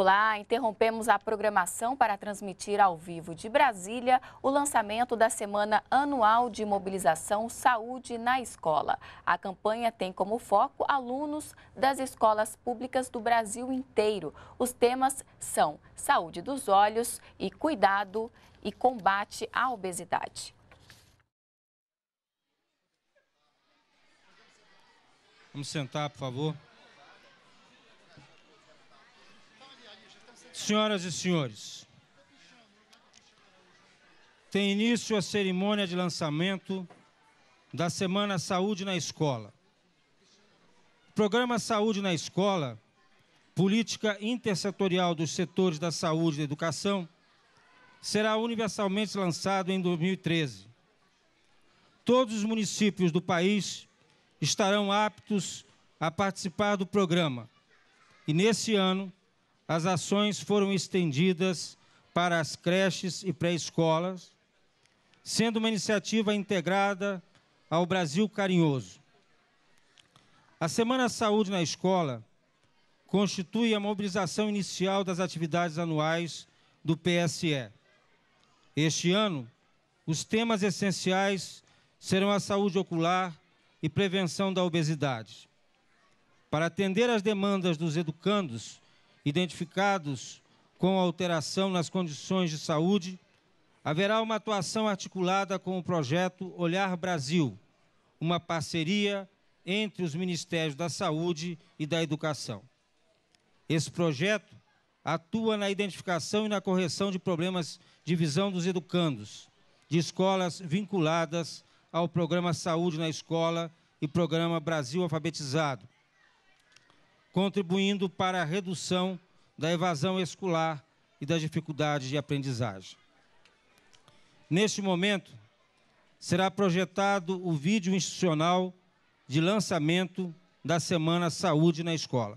Olá, interrompemos a programação para transmitir ao vivo de Brasília o lançamento da Semana Anual de Mobilização Saúde na Escola. A campanha tem como foco alunos das escolas públicas do Brasil inteiro. Os temas são saúde dos olhos e cuidado e combate à obesidade. Vamos sentar, por favor. Senhoras e senhores, tem início a cerimônia de lançamento da Semana Saúde na Escola. O programa Saúde na Escola, política intersetorial dos setores da saúde e da educação, será universalmente lançado em 2013. Todos os municípios do país estarão aptos a participar do programa. E nesse ano, as ações foram estendidas para as creches e pré-escolas, sendo uma iniciativa integrada ao Brasil Carinhoso. A Semana Saúde na Escola constitui a mobilização inicial das atividades anuais do PSE. Este ano, os temas essenciais serão a saúde ocular e prevenção da obesidade. Para atender às demandas dos educandos, identificados com alteração nas condições de saúde, haverá uma atuação articulada com o projeto Olhar Brasil, uma parceria entre os Ministérios da Saúde e da Educação. Esse projeto atua na identificação e na correção de problemas de visão dos educandos, de escolas vinculadas ao Programa Saúde na Escola e Programa Brasil Alfabetizado, contribuindo para a redução da evasão escolar e das dificuldades de aprendizagem. Neste momento, será projetado o vídeo institucional de lançamento da Semana Saúde na Escola.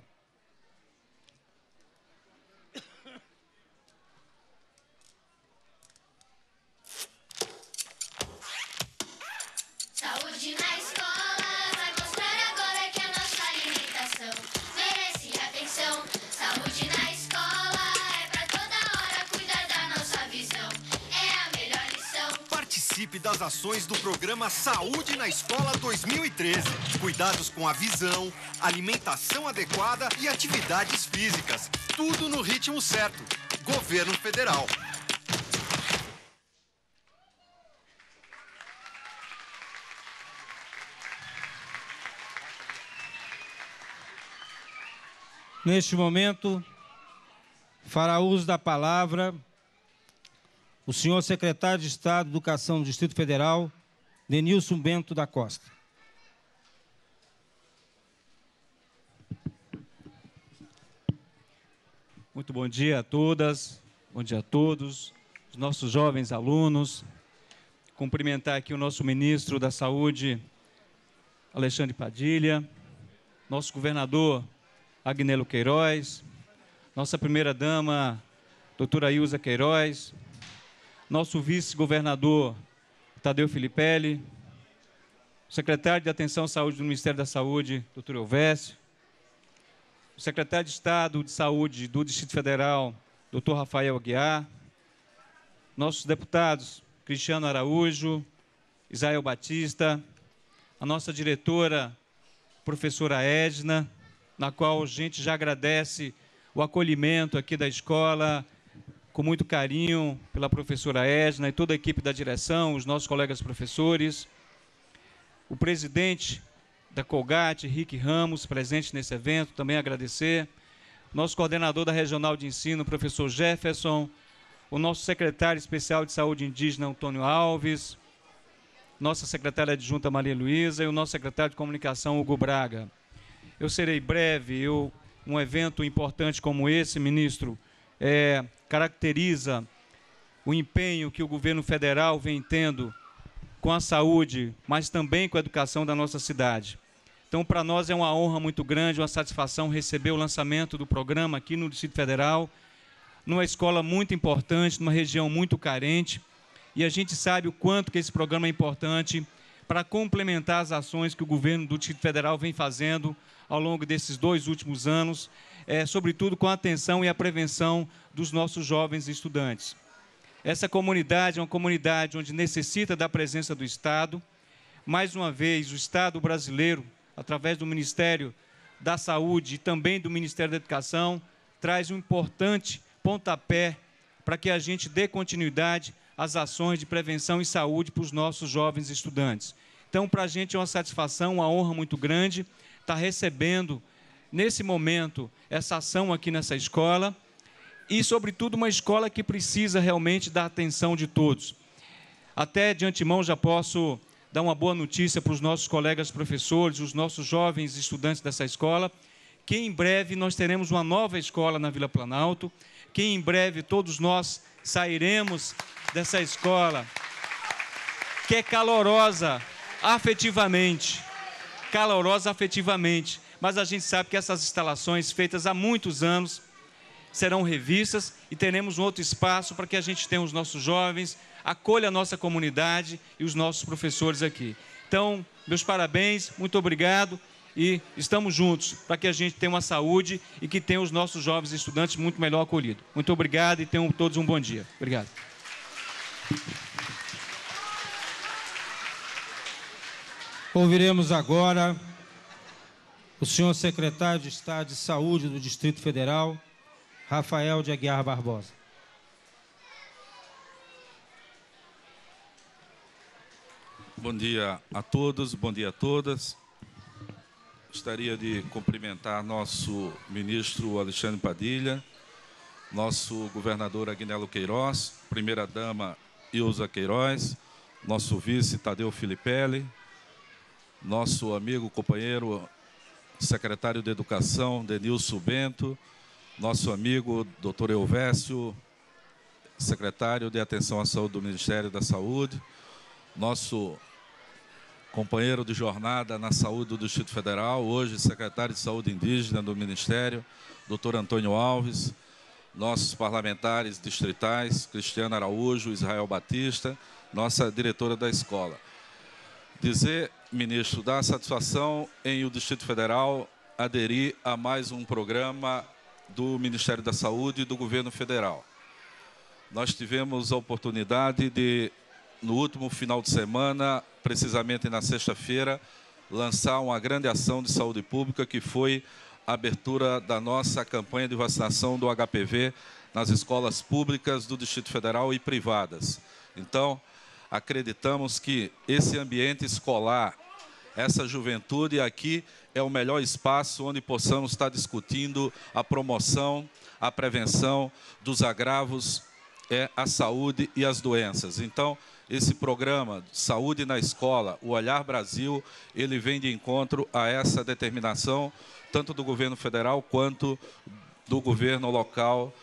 Participe das ações do programa Saúde na Escola 2013. Cuidados com a visão, alimentação adequada e atividades físicas. Tudo no ritmo certo. Governo Federal. Neste momento, fará uso da palavra o senhor secretário de Estado de Educação do Distrito Federal, Denilson Bento da Costa. Muito bom dia a todas, bom dia a todos, os nossos jovens alunos. Cumprimentar aqui o nosso ministro da Saúde, Alexandre Padilha, nosso governador, Agnelo Queiroz, nossa primeira-dama, doutora Ilza Queiroz, nosso vice-governador Tadeu Filipelli, o secretário de Atenção à Saúde do Ministério da Saúde, doutor Elvésio, o secretário de Estado de Saúde do Distrito Federal, doutor Rafael Aguiar, nossos deputados Cristiano Araújo, Isael Batista, a nossa diretora, professora Edna, na qual a gente já agradece o acolhimento aqui da escola, com muito carinho pela professora Edna e toda a equipe da direção, os nossos colegas professores, o presidente da Colgate, Rick Ramos, presente nesse evento, também agradecer, nosso coordenador da Regional de Ensino, professor Jefferson, o nosso secretário especial de Saúde Indígena, Antônio Alves, nossa secretária adjunta, Maria Luísa, e o nosso secretário de Comunicação, Hugo Braga. Eu serei breve, eu, um evento importante como esse, ministro, é, caracteriza o empenho que o governo federal vem tendo com a saúde, mas também com a educação da nossa cidade. Então, para nós é uma honra muito grande, uma satisfação receber o lançamento do programa aqui no Distrito Federal, numa escola muito importante, numa região muito carente, e a gente sabe o quanto que esse programa é importante para complementar as ações que o governo do Distrito Federal vem fazendo ao longo desses dois últimos anos é, sobretudo com a atenção e a prevenção dos nossos jovens estudantes. Essa comunidade é uma comunidade onde necessita da presença do Estado. Mais uma vez, o Estado brasileiro, através do Ministério da Saúde e também do Ministério da Educação, traz um importante pontapé para que a gente dê continuidade às ações de prevenção e saúde para os nossos jovens estudantes. Então, para a gente é uma satisfação, uma honra muito grande estar recebendo nesse momento, essa ação aqui nessa escola e, sobretudo, uma escola que precisa realmente da atenção de todos. Até de antemão já posso dar uma boa notícia para os nossos colegas professores, os nossos jovens estudantes dessa escola, que em breve nós teremos uma nova escola na Vila Planalto, que em breve todos nós sairemos dessa escola, que é calorosa afetivamente. Calorosa afetivamente mas a gente sabe que essas instalações feitas há muitos anos serão revistas e teremos um outro espaço para que a gente tenha os nossos jovens, acolha a nossa comunidade e os nossos professores aqui. Então, meus parabéns, muito obrigado e estamos juntos para que a gente tenha uma saúde e que tenha os nossos jovens estudantes muito melhor acolhidos. Muito obrigado e tenham todos um bom dia. Obrigado. Ouviremos agora o senhor secretário de Estado de Saúde do Distrito Federal, Rafael de Aguiar Barbosa. Bom dia a todos, bom dia a todas. Gostaria de cumprimentar nosso ministro Alexandre Padilha, nosso governador Agnello Queiroz, primeira-dama Ilza Queiroz, nosso vice Tadeu Filipelli, nosso amigo, companheiro secretário de Educação, Denilson Bento, nosso amigo, doutor Elvésio, secretário de Atenção à Saúde do Ministério da Saúde, nosso companheiro de jornada na saúde do Distrito Federal, hoje secretário de Saúde Indígena do Ministério, doutor Antônio Alves, nossos parlamentares distritais, Cristiano Araújo, Israel Batista, nossa diretora da escola. Dizer ministro, dá satisfação em o Distrito Federal aderir a mais um programa do Ministério da Saúde e do Governo Federal. Nós tivemos a oportunidade de, no último final de semana, precisamente na sexta-feira, lançar uma grande ação de saúde pública que foi a abertura da nossa campanha de vacinação do HPV nas escolas públicas do Distrito Federal e privadas. Então, acreditamos que esse ambiente escolar essa juventude aqui é o melhor espaço onde possamos estar discutindo a promoção, a prevenção dos agravos, é, a saúde e as doenças. Então, esse programa Saúde na Escola, o Olhar Brasil, ele vem de encontro a essa determinação, tanto do governo federal quanto do governo local,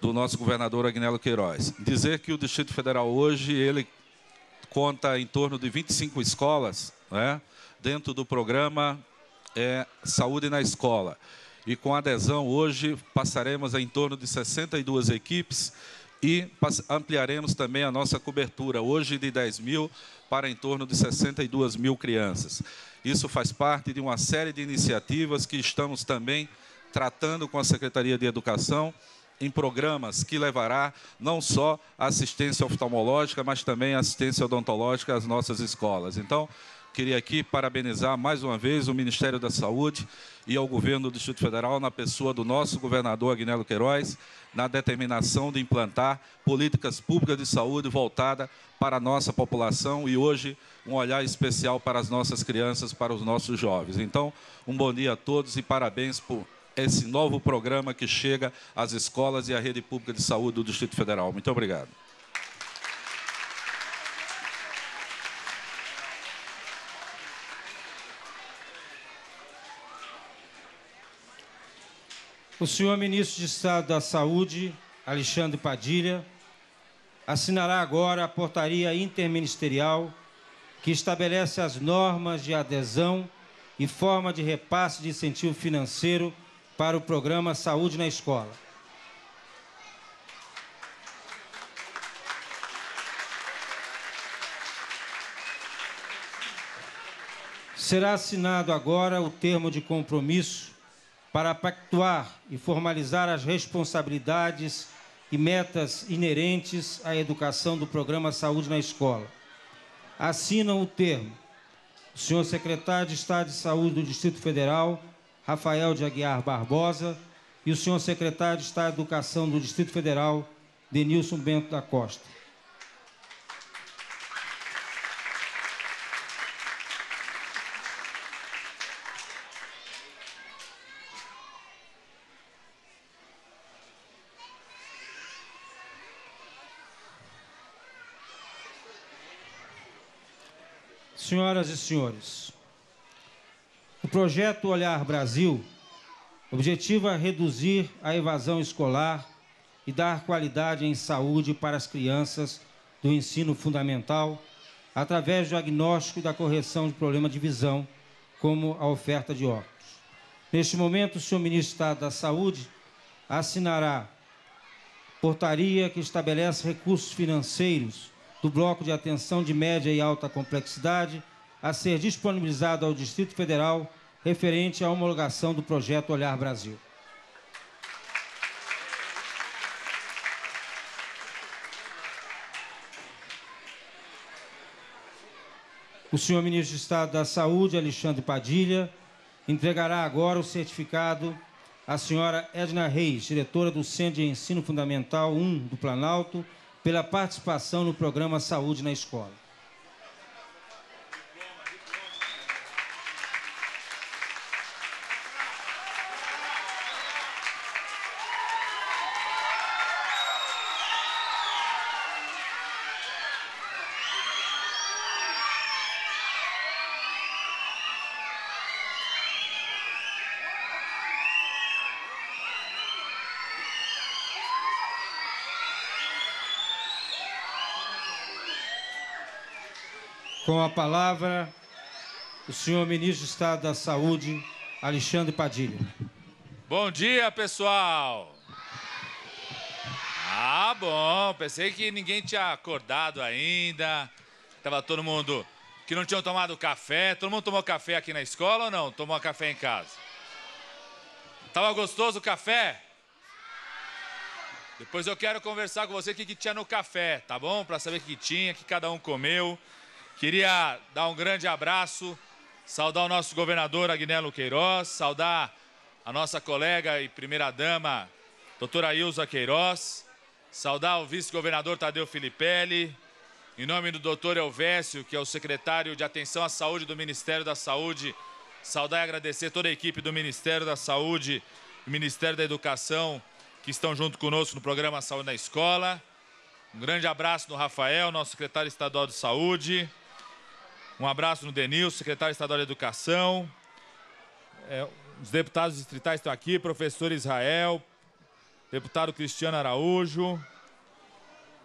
do nosso governador Agnello Queiroz. Dizer que o Distrito Federal hoje, ele conta em torno de 25 escolas né? dentro do programa é, Saúde na Escola. E com adesão hoje passaremos a em torno de 62 equipes e ampliaremos também a nossa cobertura, hoje de 10 mil para em torno de 62 mil crianças. Isso faz parte de uma série de iniciativas que estamos também tratando com a Secretaria de Educação em programas que levará não só assistência oftalmológica, mas também assistência odontológica às nossas escolas. Então, Queria aqui parabenizar mais uma vez o Ministério da Saúde e ao governo do Distrito Federal, na pessoa do nosso governador Agnello Queiroz, na determinação de implantar políticas públicas de saúde voltada para a nossa população e hoje um olhar especial para as nossas crianças, para os nossos jovens. Então, um bom dia a todos e parabéns por esse novo programa que chega às escolas e à rede pública de saúde do Distrito Federal. Muito obrigado. O senhor ministro de Estado da Saúde, Alexandre Padilha, assinará agora a portaria interministerial que estabelece as normas de adesão e forma de repasse de incentivo financeiro para o programa Saúde na Escola. Será assinado agora o termo de compromisso para pactuar e formalizar as responsabilidades e metas inerentes à educação do programa Saúde na Escola. Assinam o termo o senhor secretário de Estado de Saúde do Distrito Federal, Rafael de Aguiar Barbosa, e o senhor secretário de Estado de Educação do Distrito Federal, Denilson Bento da Costa. Senhoras e senhores, o projeto Olhar Brasil objetiva é reduzir a evasão escolar e dar qualidade em saúde para as crianças do ensino fundamental através do diagnóstico e da correção de problema de visão, como a oferta de óculos. Neste momento, o senhor ministro Estado da Saúde assinará portaria que estabelece recursos financeiros do bloco de atenção de média e alta complexidade a ser disponibilizado ao Distrito Federal referente à homologação do projeto Olhar Brasil. O senhor ministro de Estado da Saúde, Alexandre Padilha, entregará agora o certificado à senhora Edna Reis, diretora do Centro de Ensino Fundamental 1 do Planalto, pela participação no programa Saúde na Escola. Com a palavra, o senhor ministro de Estado da Saúde, Alexandre Padilha. Bom dia, pessoal! Ah, bom, pensei que ninguém tinha acordado ainda. Tava todo mundo que não tinha tomado café. Todo mundo tomou café aqui na escola ou não? Tomou café em casa? Tava gostoso o café? Depois eu quero conversar com você o que, que tinha no café, tá bom? Para saber o que tinha, o que cada um comeu. Queria dar um grande abraço, saudar o nosso governador Agnello Queiroz, saudar a nossa colega e primeira-dama, doutora Ilza Queiroz, saudar o vice-governador Tadeu Filipelli, em nome do doutor Elvésio, que é o secretário de Atenção à Saúde do Ministério da Saúde, saudar e agradecer toda a equipe do Ministério da Saúde e Ministério da Educação que estão junto conosco no programa Saúde na Escola. Um grande abraço no Rafael, nosso secretário estadual de Saúde. Um abraço no Denil, secretário estadual de Educação. É, os deputados distritais estão aqui, professor Israel, deputado Cristiano Araújo.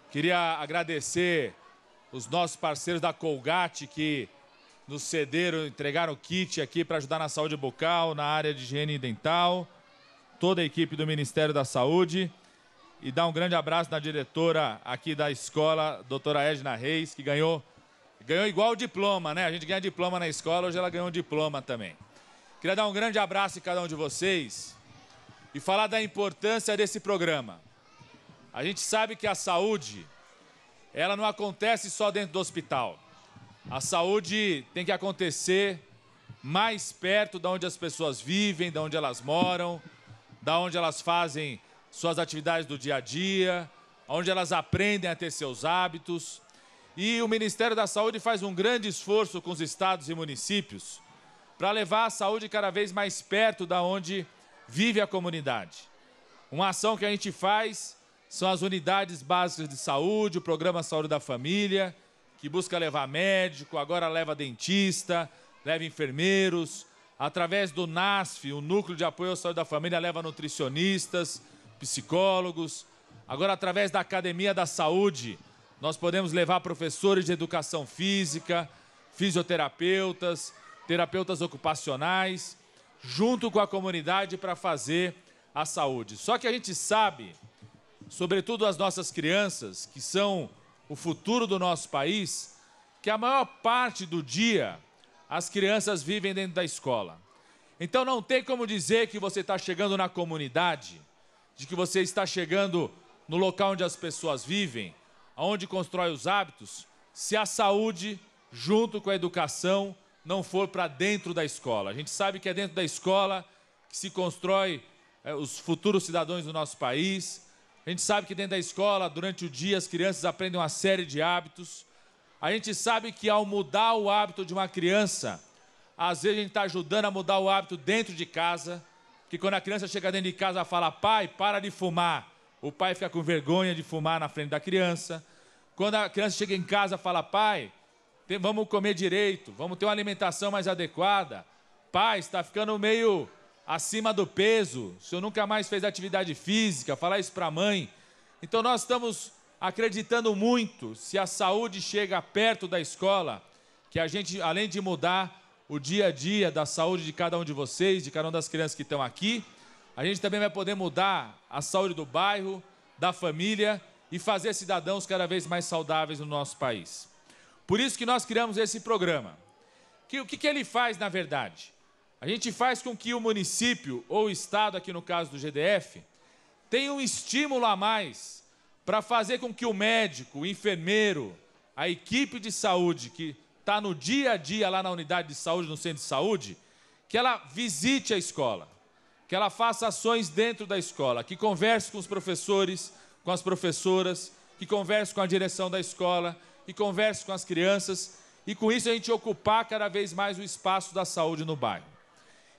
Queria agradecer os nossos parceiros da Colgate que nos cederam, entregaram o kit aqui para ajudar na saúde bucal, na área de higiene dental, toda a equipe do Ministério da Saúde. E dar um grande abraço na diretora aqui da escola, doutora Edna Reis, que ganhou Ganhou igual o diploma, né? A gente ganha diploma na escola, hoje ela ganhou um diploma também. Queria dar um grande abraço a cada um de vocês e falar da importância desse programa. A gente sabe que a saúde, ela não acontece só dentro do hospital. A saúde tem que acontecer mais perto da onde as pessoas vivem, da onde elas moram, da onde elas fazem suas atividades do dia a dia, onde elas aprendem a ter seus hábitos. E o Ministério da Saúde faz um grande esforço com os estados e municípios para levar a saúde cada vez mais perto da onde vive a comunidade. Uma ação que a gente faz são as unidades básicas de saúde, o programa Saúde da Família, que busca levar médico, agora leva dentista, leva enfermeiros, através do NASF, o Núcleo de Apoio à Saúde da Família, leva nutricionistas, psicólogos, agora através da Academia da Saúde, nós podemos levar professores de educação física, fisioterapeutas, terapeutas ocupacionais, junto com a comunidade para fazer a saúde. Só que a gente sabe, sobretudo as nossas crianças, que são o futuro do nosso país, que a maior parte do dia as crianças vivem dentro da escola. Então não tem como dizer que você está chegando na comunidade, de que você está chegando no local onde as pessoas vivem, onde constrói os hábitos, se a saúde, junto com a educação, não for para dentro da escola. A gente sabe que é dentro da escola que se constrói é, os futuros cidadãos do nosso país. A gente sabe que dentro da escola, durante o dia, as crianças aprendem uma série de hábitos. A gente sabe que ao mudar o hábito de uma criança, às vezes a gente está ajudando a mudar o hábito dentro de casa, que quando a criança chega dentro de casa, ela fala, pai, para de fumar. O pai fica com vergonha de fumar na frente da criança. Quando a criança chega em casa, fala: pai, tem, vamos comer direito, vamos ter uma alimentação mais adequada. Pai, está ficando meio acima do peso, o senhor nunca mais fez atividade física, falar isso para a mãe. Então nós estamos acreditando muito, se a saúde chega perto da escola, que a gente, além de mudar o dia a dia da saúde de cada um de vocês, de cada uma das crianças que estão aqui, a gente também vai poder mudar a saúde do bairro, da família e fazer cidadãos cada vez mais saudáveis no nosso país. Por isso que nós criamos esse programa. Que, o que, que ele faz, na verdade? A gente faz com que o município ou o estado, aqui no caso do GDF, tenha um estímulo a mais para fazer com que o médico, o enfermeiro, a equipe de saúde que está no dia a dia lá na unidade de saúde, no centro de saúde, que ela visite a escola que ela faça ações dentro da escola, que converse com os professores, com as professoras, que converse com a direção da escola, que converse com as crianças e com isso a gente ocupar cada vez mais o espaço da saúde no bairro.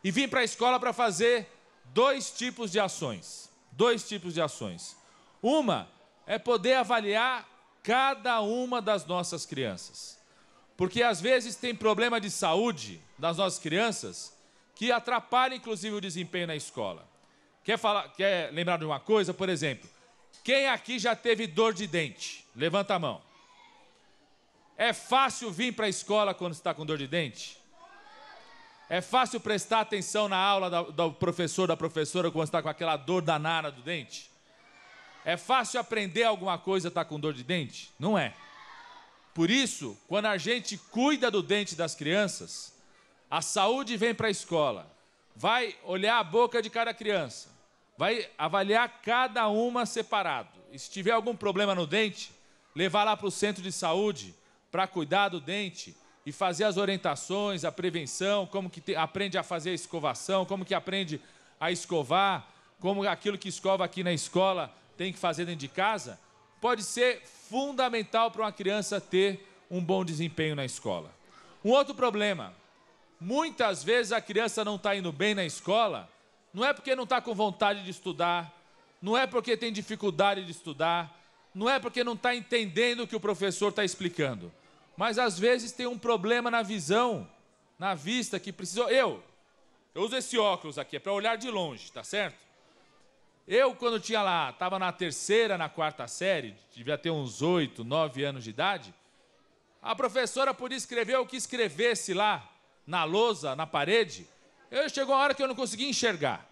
E vim para a escola para fazer dois tipos de ações, dois tipos de ações. Uma é poder avaliar cada uma das nossas crianças. Porque às vezes tem problema de saúde das nossas crianças que atrapalha inclusive o desempenho na escola. Quer, falar, quer lembrar de uma coisa? Por exemplo, quem aqui já teve dor de dente? Levanta a mão. É fácil vir para a escola quando está com dor de dente? É fácil prestar atenção na aula do professor, da professora, quando está com aquela dor danada do dente? É fácil aprender alguma coisa tá com dor de dente? Não é. Por isso, quando a gente cuida do dente das crianças, a saúde vem para a escola. Vai olhar a boca de cada criança. Vai avaliar cada uma separado. E se tiver algum problema no dente, levar lá para o centro de saúde para cuidar do dente e fazer as orientações, a prevenção, como que te, aprende a fazer a escovação, como que aprende a escovar, como aquilo que escova aqui na escola tem que fazer dentro de casa, pode ser fundamental para uma criança ter um bom desempenho na escola. Um outro problema, Muitas vezes a criança não está indo bem na escola, não é porque não está com vontade de estudar, não é porque tem dificuldade de estudar, não é porque não está entendendo o que o professor está explicando, mas às vezes tem um problema na visão, na vista, que precisa. Eu, eu uso esse óculos aqui, é para olhar de longe, tá certo? Eu, quando tinha lá, estava na terceira, na quarta série, devia ter uns oito, nove anos de idade, a professora podia escrever o que escrevesse lá na lousa, na parede, eu chegou a hora que eu não conseguia enxergar.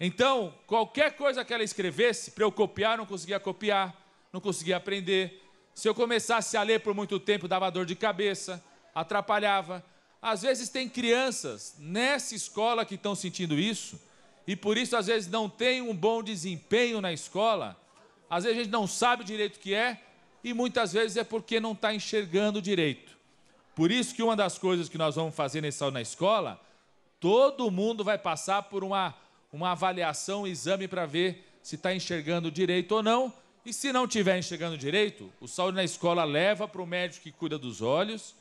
Então, qualquer coisa que ela escrevesse, para eu copiar, eu não conseguia copiar, não conseguia aprender. Se eu começasse a ler por muito tempo, dava dor de cabeça, atrapalhava. Às vezes tem crianças nessa escola que estão sentindo isso, e por isso às vezes não tem um bom desempenho na escola, às vezes a gente não sabe direito o que é, e muitas vezes é porque não está enxergando direito. Por isso que uma das coisas que nós vamos fazer nesse aula na escola, todo mundo vai passar por uma, uma avaliação, um exame para ver se está enxergando direito ou não. E se não estiver enxergando direito, o saúde na escola leva para o médico que cuida dos olhos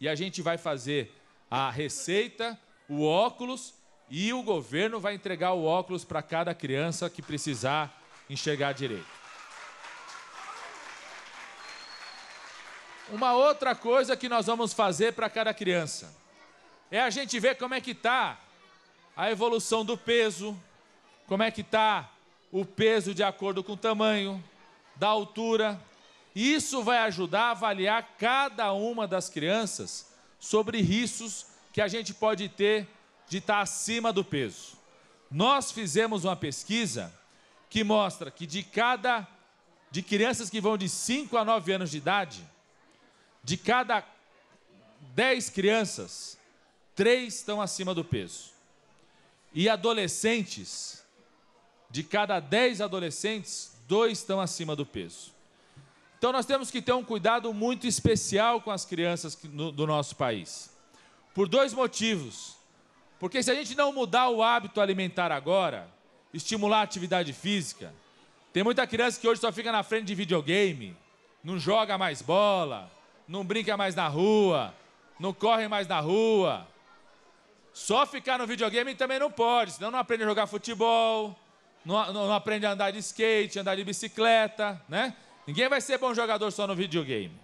e a gente vai fazer a receita, o óculos e o governo vai entregar o óculos para cada criança que precisar enxergar direito. Uma outra coisa que nós vamos fazer para cada criança é a gente ver como é que está a evolução do peso, como é que está o peso de acordo com o tamanho, da altura. E isso vai ajudar a avaliar cada uma das crianças sobre riscos que a gente pode ter de estar tá acima do peso. Nós fizemos uma pesquisa que mostra que de cada de crianças que vão de 5 a 9 anos de idade, de cada 10 crianças, 3 estão acima do peso. E adolescentes, de cada 10 adolescentes, 2 estão acima do peso. Então nós temos que ter um cuidado muito especial com as crianças do nosso país. Por dois motivos. Porque se a gente não mudar o hábito alimentar agora, estimular a atividade física, tem muita criança que hoje só fica na frente de videogame, não joga mais bola, não brinca mais na rua, não corre mais na rua. Só ficar no videogame também não pode, senão não aprende a jogar futebol, não, não, aprende a andar de skate, andar de bicicleta, né? Ninguém vai ser bom jogador só no videogame.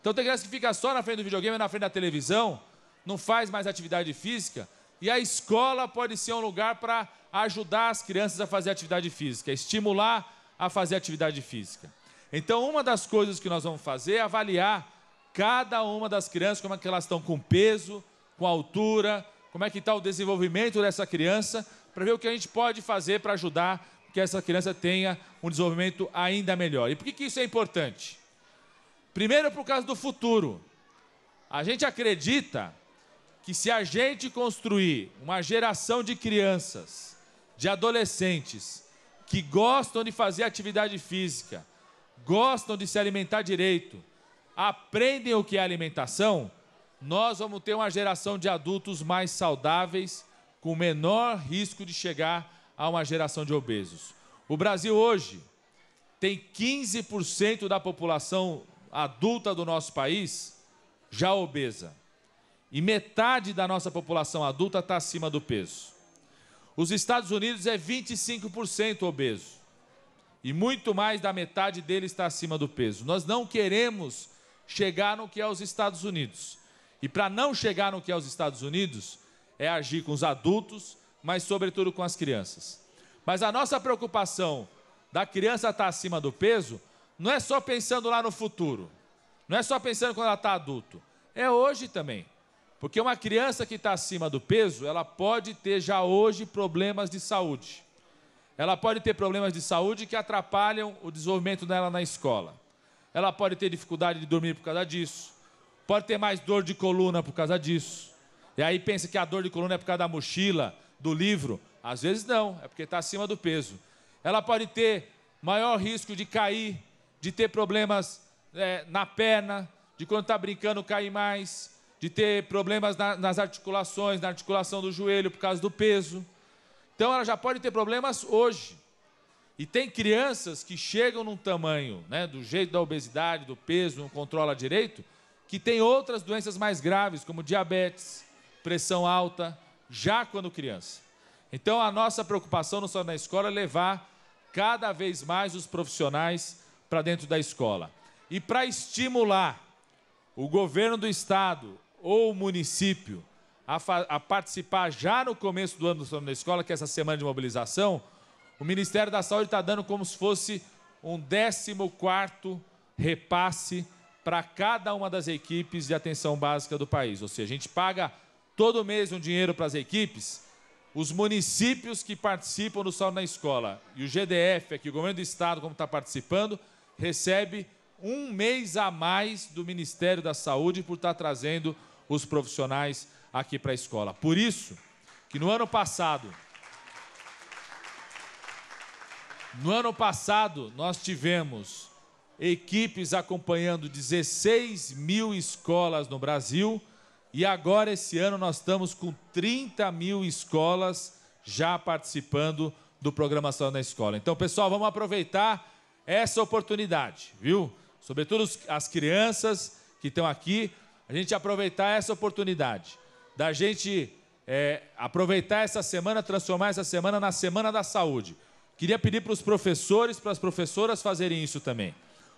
Então tem criança que fica só na frente do videogame, na frente da televisão, não faz mais atividade física, e a escola pode ser um lugar para ajudar as crianças a fazer atividade física, estimular a fazer atividade física. Então, uma das coisas que nós vamos fazer é avaliar cada uma das crianças, como é que elas estão com peso, com altura, como é que está o desenvolvimento dessa criança, para ver o que a gente pode fazer para ajudar que essa criança tenha um desenvolvimento ainda melhor. E por que, que isso é importante? Primeiro, por causa do futuro. A gente acredita que se a gente construir uma geração de crianças, de adolescentes, que gostam de fazer atividade física, gostam de se alimentar direito, aprendem o que é alimentação, nós vamos ter uma geração de adultos mais saudáveis, com menor risco de chegar a uma geração de obesos. O Brasil hoje tem 15% da população adulta do nosso país já obesa. E metade da nossa população adulta está acima do peso. Os Estados Unidos é 25% obeso. E muito mais da metade dele está acima do peso. Nós não queremos chegar no que é os Estados Unidos. E para não chegar no que é os Estados Unidos, é agir com os adultos, mas sobretudo com as crianças. Mas a nossa preocupação da criança estar tá acima do peso não é só pensando lá no futuro, não é só pensando quando ela está adulto, é hoje também. Porque uma criança que está acima do peso, ela pode ter já hoje problemas de saúde. Ela pode ter problemas de saúde que atrapalham o desenvolvimento dela na escola. Ela pode ter dificuldade de dormir por causa disso. Pode ter mais dor de coluna por causa disso. E aí pensa que a dor de coluna é por causa da mochila, do livro. Às vezes não, é porque está acima do peso. Ela pode ter maior risco de cair, de ter problemas é, na perna, de quando está brincando cair mais, de ter problemas na, nas articulações, na articulação do joelho por causa do peso. Então ela já pode ter problemas hoje. E tem crianças que chegam num tamanho, né, do jeito da obesidade, do peso, não controla direito, que tem outras doenças mais graves, como diabetes, pressão alta, já quando criança. Então a nossa preocupação não só na escola é levar cada vez mais os profissionais para dentro da escola. E para estimular o governo do estado ou o município a, a participar já no começo do ano do Sono da Escola, que é essa semana de mobilização, o Ministério da Saúde está dando como se fosse um 14 repasse para cada uma das equipes de atenção básica do país. Ou seja, a gente paga todo mês um dinheiro para as equipes. Os municípios que participam do Saúde na Escola e o GDF, aqui, o governo do estado, como está participando, recebe um mês a mais do Ministério da Saúde por estar trazendo os profissionais aqui para a escola. Por isso que no ano passado No ano passado, nós tivemos equipes acompanhando 16 mil escolas no Brasil e agora, esse ano, nós estamos com 30 mil escolas já participando do Programação na Escola. Então, pessoal, vamos aproveitar essa oportunidade, viu? Sobretudo as crianças que estão aqui, a gente aproveitar essa oportunidade, da gente é, aproveitar essa semana, transformar essa semana na Semana da Saúde. Queria pedir para os professores, para as professoras fazerem isso também.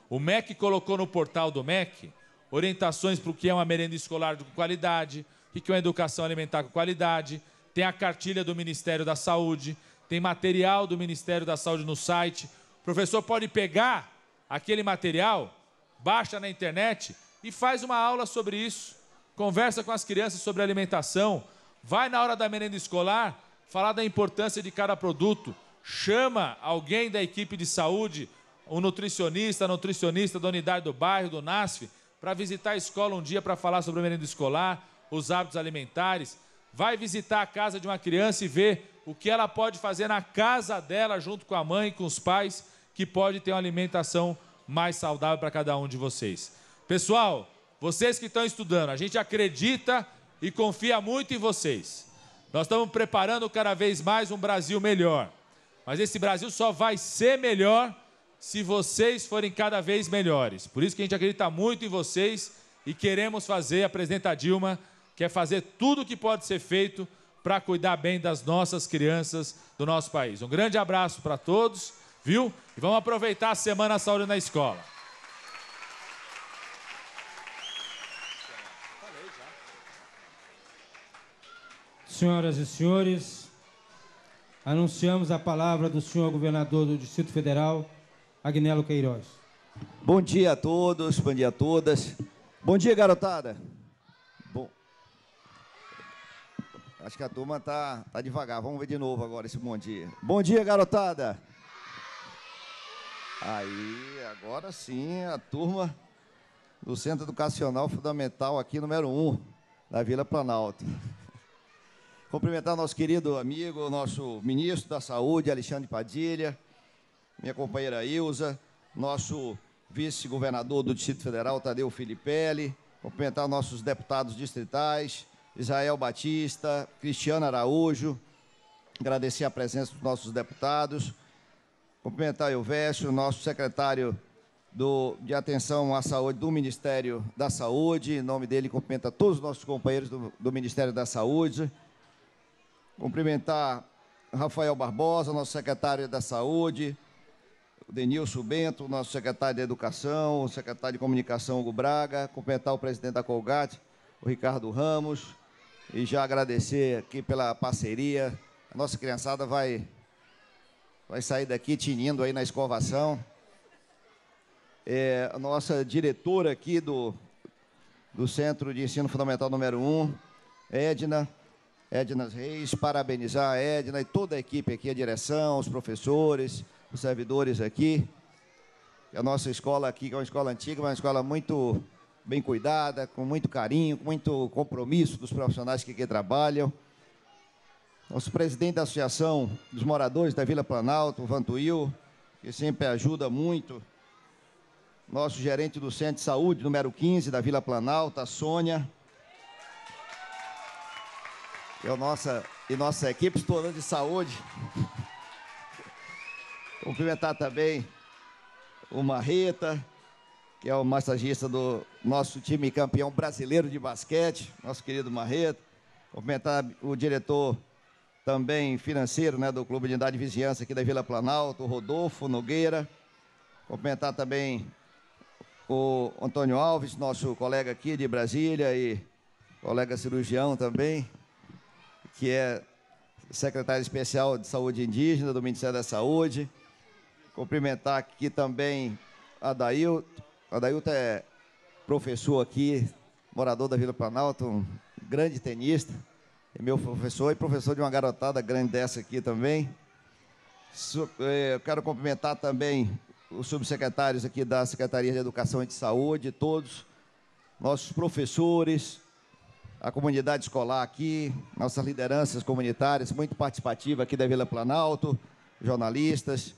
O MEC colocou no portal do MEC orientações para o que é uma merenda escolar com qualidade, o que é uma educação alimentar com qualidade, tem a cartilha do Ministério da Saúde, tem material do Ministério da Saúde no site. O professor pode pegar aquele material, baixa na internet e faz uma aula sobre isso. Conversa com as crianças sobre alimentação, vai na hora da merenda escolar falar da importância de cada produto, chama alguém da equipe de saúde, um nutricionista, nutricionista da unidade do bairro, do NASF, para visitar a escola um dia para falar sobre o merenda escolar, os hábitos alimentares. Vai visitar a casa de uma criança e ver o que ela pode fazer na casa dela, junto com a mãe, com os pais, que pode ter uma alimentação mais saudável para cada um de vocês. Pessoal, vocês que estão estudando, a gente acredita e confia muito em vocês. Nós estamos preparando cada vez mais um Brasil melhor. Mas esse Brasil só vai ser melhor se vocês forem cada vez melhores. Por isso que a gente acredita muito em vocês e queremos fazer, a presidenta Dilma quer fazer tudo o que pode ser feito para cuidar bem das nossas crianças do nosso país. Um grande abraço para todos, viu? E vamos aproveitar a Semana Saúde na Escola. Senhoras e senhores, Anunciamos a palavra do senhor governador do Distrito Federal, Agnelo Queiroz. Bom dia a todos, bom dia a todas. Bom dia, garotada. Bom. Acho que a turma tá, tá devagar. Vamos ver de novo agora esse bom dia. Bom dia, garotada. Aí, agora sim, a turma do Centro Educacional Fundamental aqui, número 1, um, da Vila Planalto. Cumprimentar nosso querido amigo, nosso ministro da Saúde, Alexandre Padilha, minha companheira Ilza, nosso vice-governador do Distrito Federal, Tadeu Filipelli, cumprimentar nossos deputados distritais, Israel Batista, Cristiano Araújo, agradecer a presença dos nossos deputados, cumprimentar o Elvésio, nosso secretário do, de Atenção à Saúde do Ministério da Saúde, em nome dele cumprimenta todos os nossos companheiros do, do Ministério da Saúde, Cumprimentar Rafael Barbosa, nosso secretário da Saúde, o Denilson Bento, nosso secretário de Educação, o secretário de Comunicação, Hugo Braga, cumprimentar o presidente da Colgate, o Ricardo Ramos, e já agradecer aqui pela parceria. A nossa criançada vai, vai sair daqui tinindo aí na escovação. É, a nossa diretora aqui do, do Centro de Ensino Fundamental número 1, Edna, Edna Reis, parabenizar a Edna e toda a equipe aqui, a direção, os professores, os servidores aqui. A nossa escola aqui, que é uma escola antiga, uma escola muito bem cuidada, com muito carinho, com muito compromisso dos profissionais que aqui trabalham. Nosso presidente da Associação dos Moradores da Vila Planalto, Vantuil, que sempre ajuda muito. Nosso gerente do Centro de Saúde, número 15, da Vila Planalto, a Sônia e, é nossa, e nossa equipe estourando de saúde. Cumprimentar também o Marreta, que é o massagista do nosso time campeão brasileiro de basquete, nosso querido Marreta. Cumprimentar o diretor também financeiro né, do Clube de idade e Vizinhança aqui da Vila Planalto, Rodolfo Nogueira. Cumprimentar também o Antônio Alves, nosso colega aqui de Brasília e colega cirurgião também que é secretário especial de Saúde Indígena do Ministério da Saúde. Cumprimentar aqui também a Dailton. A Dailton é professor aqui, morador da Vila Planalto, um grande tenista, é meu professor e professor de uma garotada grande dessa aqui também. Eh, eu quero cumprimentar também os subsecretários aqui da Secretaria de Educação e de Saúde, todos, nossos professores, a comunidade escolar aqui, nossas lideranças comunitárias, muito participativa aqui da Vila Planalto, jornalistas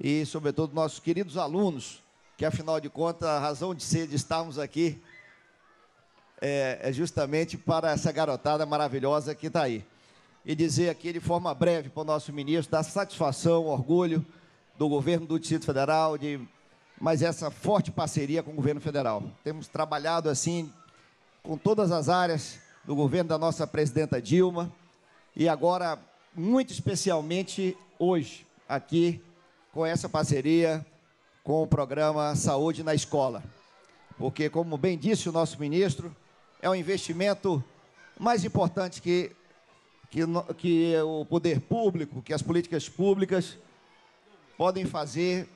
e, sobretudo, nossos queridos alunos, que, afinal de contas, a razão de ser de estarmos aqui é, é justamente para essa garotada maravilhosa que está aí. E dizer aqui de forma breve para o nosso ministro da satisfação, orgulho do governo do Distrito Federal, de mas essa forte parceria com o governo federal. Temos trabalhado assim com todas as áreas do governo da nossa presidenta Dilma e agora, muito especialmente hoje, aqui com essa parceria com o programa Saúde na Escola. Porque, como bem disse o nosso ministro, é o investimento mais importante que, que, que o poder público, que as políticas públicas podem fazer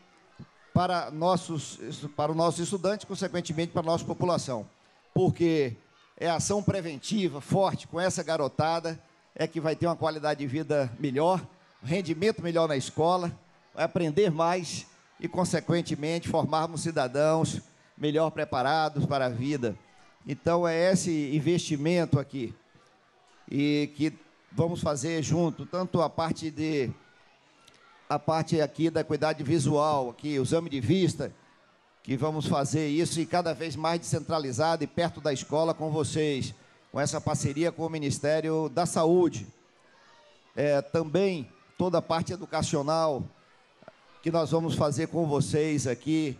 para, nossos, para o nosso estudante, consequentemente para a nossa população. Porque é ação preventiva, forte, com essa garotada, é que vai ter uma qualidade de vida melhor, rendimento melhor na escola, vai aprender mais e, consequentemente, formarmos cidadãos melhor preparados para a vida. Então, é esse investimento aqui e que vamos fazer junto, tanto a parte de a parte aqui da cuidado visual, aqui, o exame de vista, que vamos fazer isso e cada vez mais descentralizado e perto da escola com vocês, com essa parceria com o Ministério da Saúde. É, também toda a parte educacional que nós vamos fazer com vocês aqui,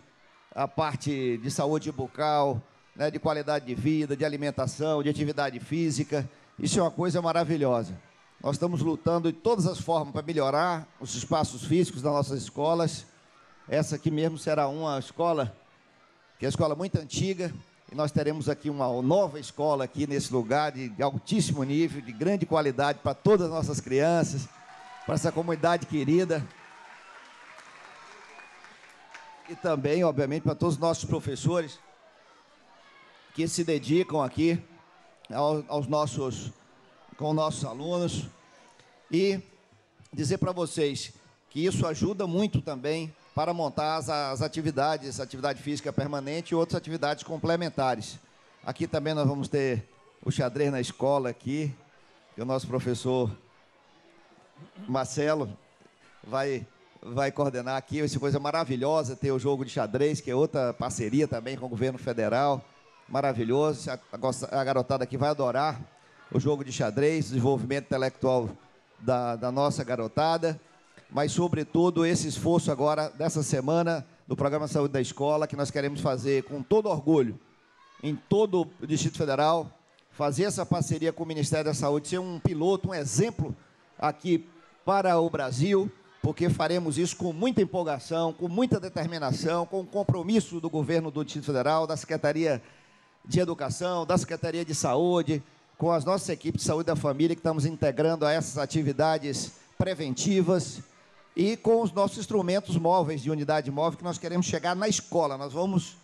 a parte de saúde bucal, né, de qualidade de vida, de alimentação, de atividade física. Isso é uma coisa maravilhosa. Nós estamos lutando de todas as formas para melhorar os espaços físicos das nossas escolas. Essa aqui mesmo será uma escola, que é uma escola muito antiga, e nós teremos aqui uma nova escola aqui nesse lugar, de, altíssimo nível, de grande qualidade para todas as nossas crianças, para essa comunidade querida. E também, obviamente, para todos os nossos professores que se dedicam aqui aos, aos nossos, com nossos alunos. E dizer para vocês que isso ajuda muito também para montar as, as atividades, atividade física permanente e outras atividades complementares. Aqui também nós vamos ter o xadrez na escola aqui, que o nosso professor Marcelo vai vai coordenar aqui, essa coisa maravilhosa, ter o jogo de xadrez, que é outra parceria também com o governo federal, maravilhoso, a, garotada aqui vai adorar o jogo de xadrez, desenvolvimento intelectual da, da nossa garotada, mas sobretudo esse esforço agora dessa semana do programa Saúde da Escola que nós queremos fazer com todo orgulho em todo o Distrito Federal, fazer essa parceria com o Ministério da Saúde, ser um piloto, um exemplo aqui para o Brasil, porque faremos isso com muita empolgação, com muita determinação, com o compromisso do governo do Distrito Federal, da Secretaria de Educação, da Secretaria de Saúde, com as nossas equipes de saúde da família que estamos integrando a essas atividades preventivas e com os nossos instrumentos móveis de unidade móvel que nós queremos chegar na escola. Nós vamos,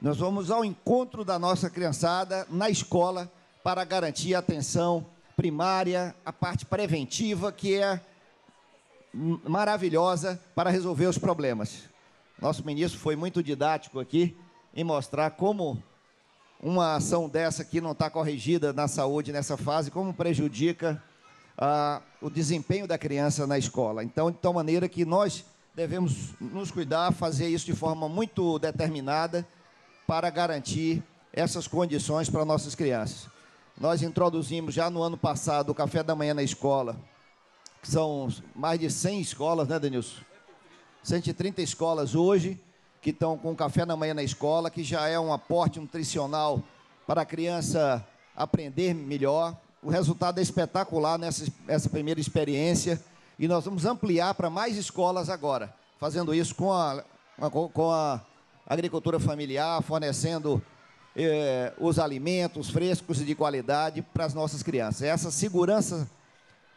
nós vamos ao encontro da nossa criançada na escola para garantir a atenção primária, a parte preventiva que é maravilhosa para resolver os problemas. Nosso ministro foi muito didático aqui em mostrar como uma ação dessa que não está corrigida na saúde nessa fase, como prejudica ah, o desempenho da criança na escola. Então, de tal maneira que nós devemos nos cuidar, fazer isso de forma muito determinada para garantir essas condições para nossas crianças. Nós introduzimos já no ano passado o café da manhã na escola, que são mais de 100 escolas, né, Denilson? 130 escolas hoje que estão com café da manhã na escola, que já é um aporte nutricional para a criança aprender melhor, o resultado é espetacular nessa essa primeira experiência e nós vamos ampliar para mais escolas agora, fazendo isso com a, com a agricultura familiar, fornecendo eh, os alimentos frescos e de qualidade para as nossas crianças. Essa segurança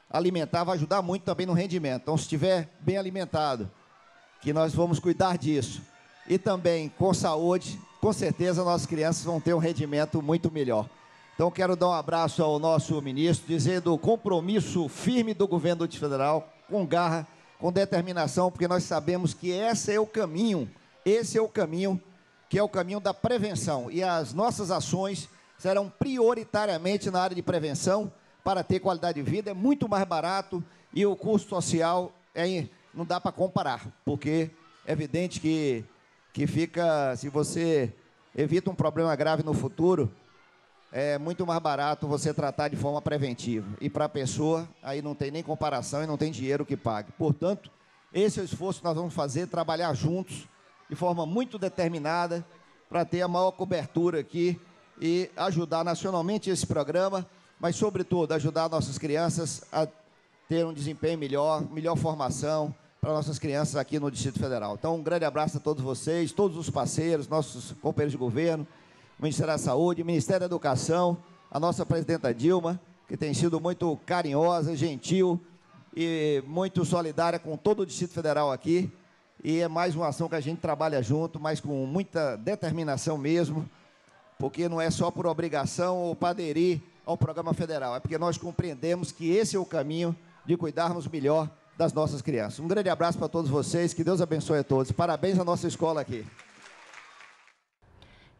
alimentar vai ajudar muito também no rendimento. Então, se estiver bem alimentado, que nós vamos cuidar disso. E também com saúde, com certeza nossas crianças vão ter um rendimento muito melhor. Então, quero dar um abraço ao nosso ministro, dizendo o compromisso firme do governo federal, com garra, com determinação, porque nós sabemos que esse é o caminho, esse é o caminho, que é o caminho da prevenção. E as nossas ações serão prioritariamente na área de prevenção, para ter qualidade de vida, é muito mais barato e o custo social é, não dá para comparar, porque é evidente que, que fica, se você evita um problema grave no futuro, é muito mais barato você tratar de forma preventiva. E para a pessoa, aí não tem nem comparação e não tem dinheiro que pague. Portanto, esse é o esforço que nós vamos fazer, trabalhar juntos de forma muito determinada para ter a maior cobertura aqui e ajudar nacionalmente esse programa, mas, sobretudo, ajudar nossas crianças a ter um desempenho melhor, melhor formação para nossas crianças aqui no Distrito Federal. Então, um grande abraço a todos vocês, todos os parceiros, nossos companheiros de governo, Ministério da Saúde, Ministério da Educação, a nossa presidenta Dilma, que tem sido muito carinhosa, gentil e muito solidária com todo o Distrito Federal aqui. E é mais uma ação que a gente trabalha junto, mas com muita determinação mesmo, porque não é só por obrigação ou para aderir ao programa federal, é porque nós compreendemos que esse é o caminho de cuidarmos melhor das nossas crianças. Um grande abraço para todos vocês, que Deus abençoe a todos. Parabéns à nossa escola aqui.